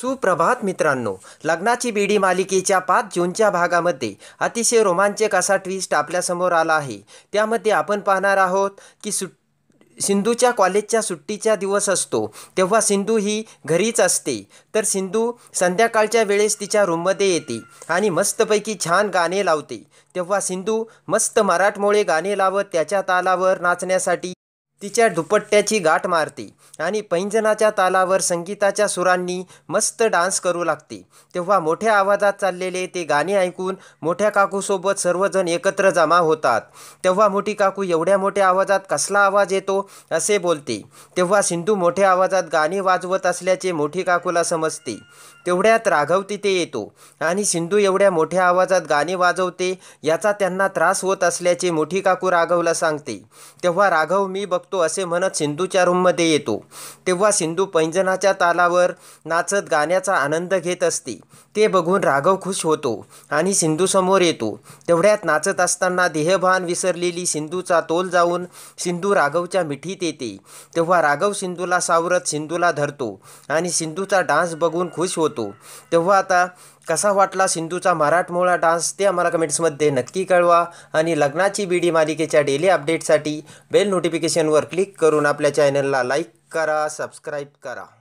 सुप्रभात मित्रांनो लग्नाची बेडी मालिकेच्या पाच जूनच्या भागामध्ये अतिशय रोमांचक असा ट्विस्ट आपल्यासमोर आला आहे त्यामध्ये आपण पाहणार आहोत की सुट सिंधूच्या कॉलेजच्या सुट्टीचा दिवस असतो तेव्हा सिंधू ही घरीच असते तर सिंधू संध्याकाळच्या वेळेस तिच्या रूममध्ये येते आणि मस्तपैकी छान गाणे लावते तेव्हा सिंधू मस्त मराठमोळे गाणे लावत त्याच्या तालावर नाचण्यासाठी तिच्या दुपट्ट्याची गाठ मारते आणि पैंजनाच्या तालावर संगीताच्या सुरांनी मस्त डान्स करू लागते तेव्हा मोठ्या आवाजात चाललेले ते गाणे ऐकून मोठ्या काकूसोबत सर्वजण एकत्र जमा होतात तेव्हा मोठी काकू एवढ्या मोठ्या आवाजात कसला आवाज येतो असे बोलते तेव्हा सिंधू मोठ्या आवाजात गाणे वाजवत असल्याचे मोठी काकूला समजते तेवढ्यात राघव तिथे येतो आणि सिंधू एवढ्या मोठ्या आवाजात गाणे वाजवते याचा त्यांना त्रास होत असल्याचे मोठी काकू राघवला सांगते तेव्हा राघव मी बघ बघतो असे म्हणत सिंधूच्या रूममध्ये येतो तेव्हा सिंधू पैंजणाच्या तालावर नाचत गाण्याचा आनंद घेत असते ते बघून राघव खुश होतो आणि सिंधू समोर येतो तेवढ्यात नाचत असताना देहभान विसरलेली सिंधूचा तोल जाऊन सिंधू राघवच्या मिठीत येते तेव्हा राघव सिंधूला सावरत सिंधूला धरतो आणि सिंधूचा डान्स बघून खुश होतो तेव्हा आता कसा वाटला सिंधूचा मराठमोळा डान्स ते आम्हाला कमेंट्समध्ये नक्की कळवा आणि लग्नाची बीडी मालिकेच्या डेली अपडेटसाठी बेल नोटिफिकेशनवर क्लिक करून आपल्या चॅनलला लाईक करा सबस्क्राईब करा